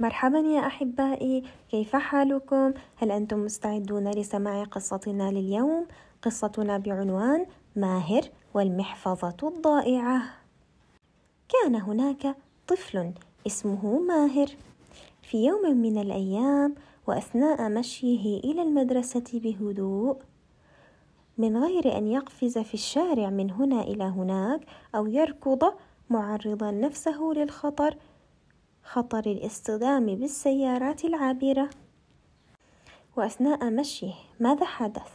مرحبا يا احبائي كيف حالكم هل انتم مستعدون لسماع قصتنا لليوم قصتنا بعنوان ماهر والمحفظه الضائعه كان هناك طفل اسمه ماهر في يوم من الايام واثناء مشيه الى المدرسه بهدوء من غير ان يقفز في الشارع من هنا الى هناك او يركض معرضا نفسه للخطر خطر الاصطدام بالسيارات العابرة وأثناء مشيه ماذا حدث؟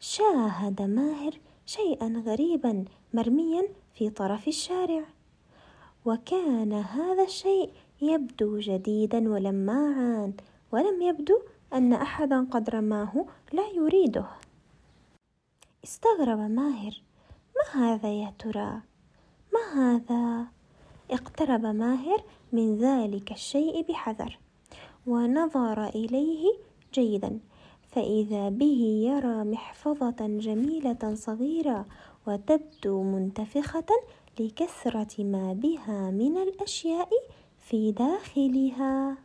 شاهد ماهر شيئا غريبا مرميا في طرف الشارع وكان هذا الشيء يبدو جديدا ولماعا ولم يبدو أن أحدا قد رماه لا يريده استغرب ماهر ما هذا يا ترى ما هذا اقترب ماهر من ذلك الشيء بحذر ونظر إليه جيدا فإذا به يرى محفظة جميلة صغيرة وتبدو منتفخة لكثرة ما بها من الأشياء في داخلها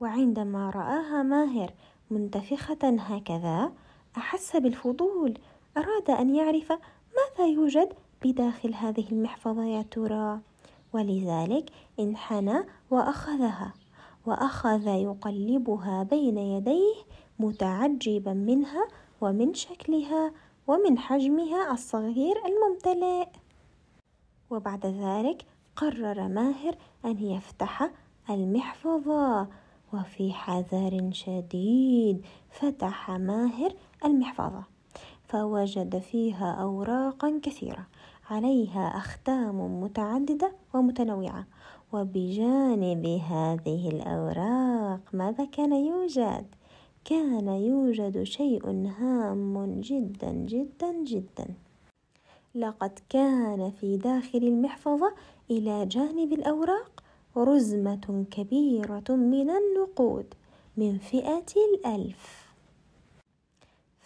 وعندما رآها ماهر منتفخة هكذا أحس بالفضول أراد أن يعرف ماذا يوجد بداخل هذه المحفظة يا ترى ولذلك انحنى وأخذها وأخذ يقلبها بين يديه متعجبا منها ومن شكلها ومن حجمها الصغير الممتلئ وبعد ذلك قرر ماهر أن يفتح المحفظة وفي حذر شديد فتح ماهر المحفظة فوجد فيها أوراقا كثيرة عليها أختام متعددة ومتنوعة وبجانب هذه الأوراق ماذا كان يوجد؟ كان يوجد شيء هام جدا جدا جدا لقد كان في داخل المحفظة إلى جانب الأوراق رزمة كبيرة من النقود من فئة الألف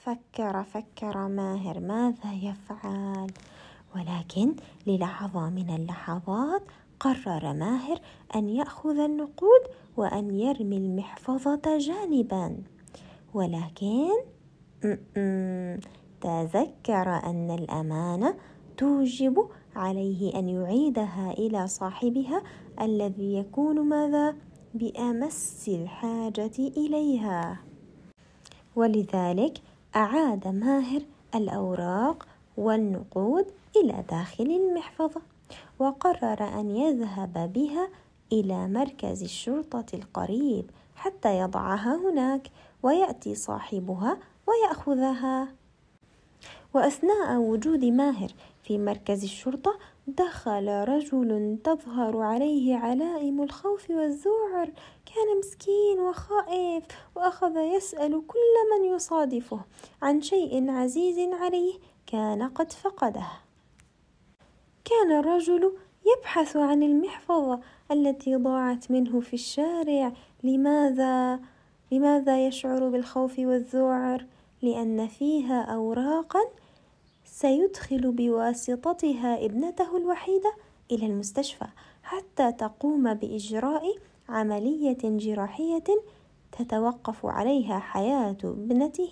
فكر فكر ماهر ماذا يفعل ولكن للحظة من اللحظات قرر ماهر أن يأخذ النقود وأن يرمي المحفظة جانبا ولكن تذكر أن الأمانة توجب عليه أن يعيدها إلى صاحبها الذي يكون ماذا بأمس الحاجة إليها ولذلك أعاد ماهر الأوراق والنقود إلى داخل المحفظة وقرر أن يذهب بها إلى مركز الشرطة القريب حتى يضعها هناك ويأتي صاحبها ويأخذها وأثناء وجود ماهر في مركز الشرطة دخل رجل تظهر عليه علائم الخوف والذعر كان مسكين وخائف واخذ يسال كل من يصادفه عن شيء عزيز عليه كان قد فقده كان الرجل يبحث عن المحفظه التي ضاعت منه في الشارع لماذا لماذا يشعر بالخوف والذعر لان فيها اوراقا سيدخل بواسطتها ابنته الوحيدة إلى المستشفى حتى تقوم بإجراء عملية جراحية تتوقف عليها حياة ابنته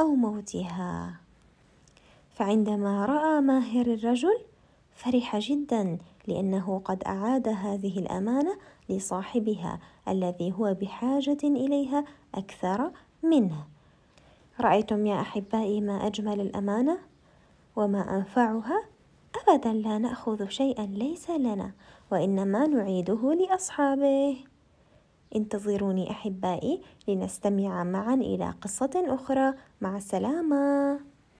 أو موتها. فعندما رأى ماهر الرجل فرح جدا لأنه قد أعاد هذه الأمانة لصاحبها الذي هو بحاجة إليها أكثر منه. رأيتم يا أحبائي ما أجمل الأمانة؟ وما أنفعها أبدا لا نأخذ شيئا ليس لنا وإنما نعيده لأصحابه انتظروني أحبائي لنستمع معا إلى قصة أخرى مع السلامة